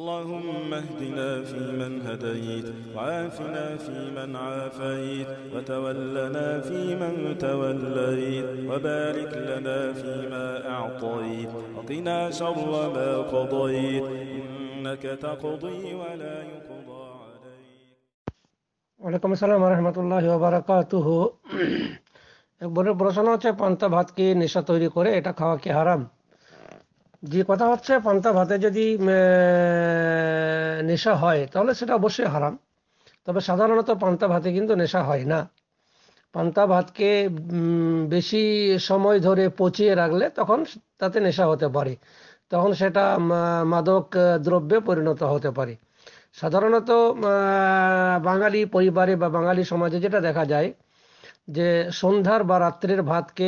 اللهم اهدنا فيمن هديت وعافنا فيمن عافيت وتولنا فيمن توليت وبارك لنا فيما أعطيت وقنا شر ما قضيت إنك تقضي ولا يقضى ওয়ালাইকুম আসসালাম রহমতুল্লাহ বারাকাতুহ এক বোনের প্রশ্ন হচ্ছে পান্তা ভাত কি নেশা তৈরি করে এটা খাওয়া কি হারাম যে কথা হচ্ছে পান্তা ভাতে যদি নেশা হয় তাহলে সেটা অবশ্যই হারাম তবে সাধারণত পান্তা ভাতে কিন্তু নেশা হয় না পান্তা ভাতকে বেশি সময় ধরে পচিয়ে রাখলে তখন তাতে নেশা হতে পারে তখন সেটা মাদক দ্রব্যে পরিণত হতে পারে সাধারণত বাঙালি পরিবারে বা বাঙালি সমাজে যেটা দেখা যায় যে সন্ধ্যার বা রাত্রের ভাতকে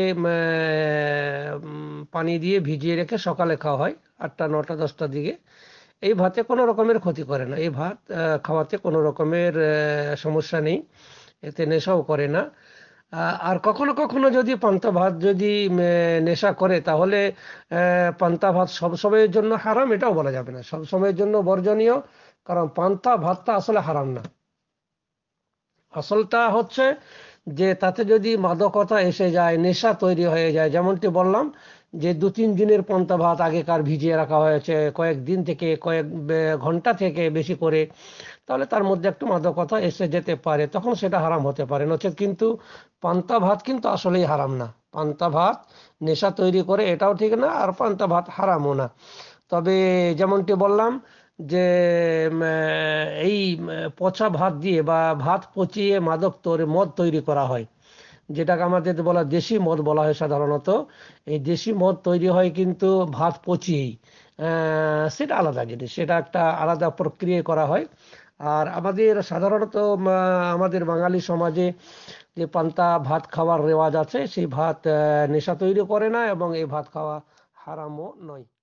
পানি দিয়ে ভিজিয়ে রেখে সকালে খাওয়া হয় আটটা নটা দশটার দিকে এই ভাতে কোনো রকমের ক্ষতি করে না এই ভাত খাওয়াতে কোনো রকমের সমস্যা নেই এতে নেশাও করে না আর কখনো কখনো যদি পান্তা ভাত যদি নেশা করে তাহলে পান্তা ভাত সবসময়ের জন্য হারাম এটাও বলা যাবে না সবসময়ের জন্য বর্জনীয় কারণ পান্তা ভাতটা আসলে হারাম না আসলটা হচ্ছে যে তাতে যদি মাদকতা এসে যায় নেশা তৈরি হয়ে যায় যেমনটি বললাম যে দু তিন দিনের পন্তা ভাত আগেকার ভিজিয়ে রাখা হয়েছে কয়েকদিন থেকে কয়েক ঘন্টা থেকে বেশি করে তাহলে তার মধ্যে একটু মাদকতা এসে যেতে পারে তখন সেটা হারাম হতে পারে নচেত কিন্তু পান্তা ভাত কিন্তু আসলেই হারাম না পান্তা ভাত নেশা তৈরি করে এটাও ঠিক না আর পান্তা ভাত হারামও না তবে যেমনটি বললাম যে এই পচা ভাত দিয়ে বা ভাত পচিয়ে মাদক তৈরি মদ তৈরি করা হয় যেটাকে আমাদের বলা দেশি মদ বলা হয় সাধারণত এই দেশি মদ তৈরি হয় কিন্তু ভাত পচিয়েই সেটা আলাদা জিনিস সেটা একটা আলাদা প্রক্রিয়ায় করা হয় আর আমাদের সাধারণত আমাদের বাঙালি সমাজে যে পান্তা ভাত খাওয়ার রেওয়াজ আছে সেই ভাত নেশা তৈরি করে না এবং এই ভাত খাওয়া হারামও নয়